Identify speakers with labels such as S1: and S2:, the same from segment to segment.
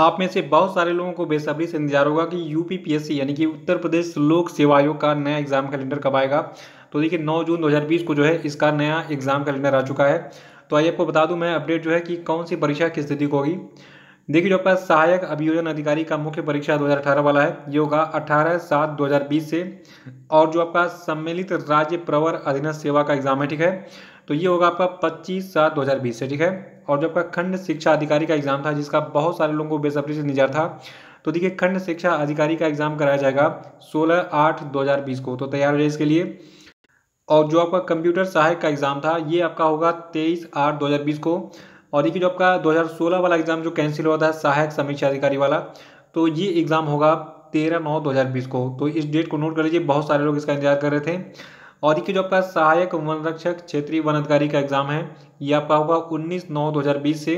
S1: आप में से बहुत सारे लोगों को बेसब्री से इंतजार होगा कि यूपीपीएससी यानी कि उत्तर प्रदेश लोक सेवा आयोग का नया एग्जाम कैलेंडर कब आएगा तो देखिए 9 जून 2020 को जो है इसका नया एग्जाम कैलेंडर आ चुका है तो आइए आपको बता दूं मैं अपडेट जो है कि कौन सी परीक्षा किस तिथि को होगी देखिए जो आपका सहायक अभियोजन अधिकारी का मुख्य परीक्षा 2018 वाला है ये होगा अठारह सात 2020 से और जो आपका सम्मिलित राज्य प्रवर अधीन सेवा का एग्जाम है ठीक है तो ये होगा आपका पच्चीस सात 2020 से ठीक है और जो आपका खंड शिक्षा अधिकारी का एग्जाम था जिसका बहुत सारे लोगों को बेसब्री से निजार था तो देखिए खंड शिक्षा अधिकारी का एग्जाम कराया जाएगा सोलह आठ दो हज़ार बीस को तो तैयार हो जाए इसके लिए और जो आपका कंप्यूटर सहायक का एग्जाम था ये आपका होगा तेईस आठ दो हज़ार बीस को और ये जो आपका 2016 वाला एग्ज़ाम जो कैंसिल हुआ था सहायक समीक्षा अधिकारी वाला तो ये एग्ज़ाम होगा तेरह नौ 2020 को तो इस डेट को नोट कर लीजिए बहुत सारे लोग इसका इंतजार कर रहे थे और ये जो आपका सहायक वन रक्षक क्षेत्रीय वन अधिकारी का एग्ज़ाम है ये आपका होगा उन्नीस नौ बीस से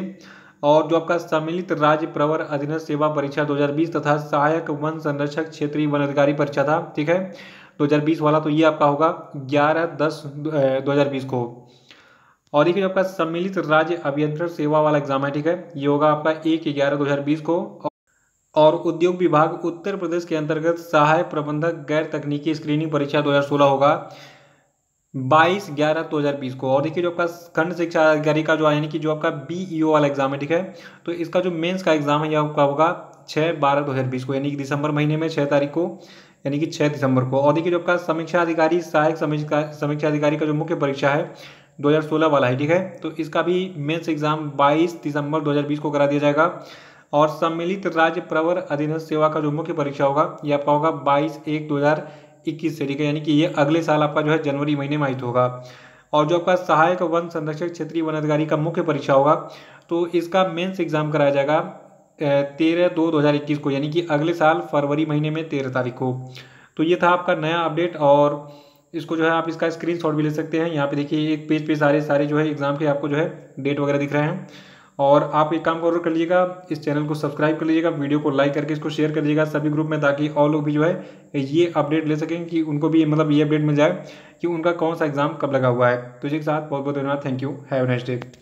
S1: और जो आपका सम्मिलित राज्य प्रवर अधीनस्थ सेवा परीक्षा 2020 तथा सहायक वन संरक्षक क्षेत्रीय वन अधिकारी परीक्षा था ठीक है 2020 वाला तो ये आपका होगा 11 दस 2020 को और ये आपका सम्मिलित राज्य अभियंत्रण सेवा वाला एग्जाम है ठीक है ये होगा आपका एक ग्यारह दो हज़ार बीस को और उद्योग विभाग उत्तर प्रदेश के अंतर्गत सहायक प्रबंधक गैर तकनीकी स्क्रीनिंग परीक्षा 2016 होगा 22 ग्यारह दो हज़ार बीस को और देखिए जो आपका खंड शिक्षा अधिकारी का जो यानी कि जो आपका बीईओ e वाला एग्जाम है ठीक है तो इसका जो मेंस का एग्जाम है यह आपका होगा छः बारह दो हज़ार बीस को यानी कि दिसंबर महीने में छह तारीख को यानी कि छह दिसंबर को और देखिए जो आपका समीक्षा अधिकारी सहायक समीक्षा अधिकारी का जो मुख्य परीक्षा है 2016 वाला है ठीक है तो इसका भी मेंस एग्जाम 22 दिसंबर 2020 को करा दिया जाएगा और सम्मिलित राज्य प्रवर अधीनस्थ सेवा का जो मुख्य परीक्षा होगा ये आपका होगा बाईस एक दो हज़ार इक्कीस से ठीक है यानी कि ये अगले साल आपका जो है जनवरी महीने में आहित होगा और जो आपका सहायक वन संरक्षक क्षेत्रीय वन अधिकारी का मुख्य परीक्षा होगा तो इसका मेन्स एग्जाम कराया जाएगा तेरह दो दो हज़ार इक्कीस को यानी कि अगले साल फरवरी महीने में तेरह तारीख को तो ये था आपका नया अपडेट और इसको जो है आप इसका स्क्रीन शॉट भी ले सकते हैं यहाँ पे देखिए एक पेज पे सारे सारे जो है एग्जाम के आपको जो है डेट वगैरह दिख रहे हैं और आप एक काम जरूर कर लीजिएगा इस चैनल को सब्सक्राइब कर लीजिएगा वीडियो को लाइक करके इसको शेयर कर लीजिएगा सभी ग्रुप में ताकि और लोग भी जो है ये अपडेट ले सकें कि उनको भी मतलब ये अपडेट मिल जाए कि उनका कौन सा एग्जाम कब लगा हुआ है तो इसी के साथ बहुत बहुत धन्यवाद thank you have next day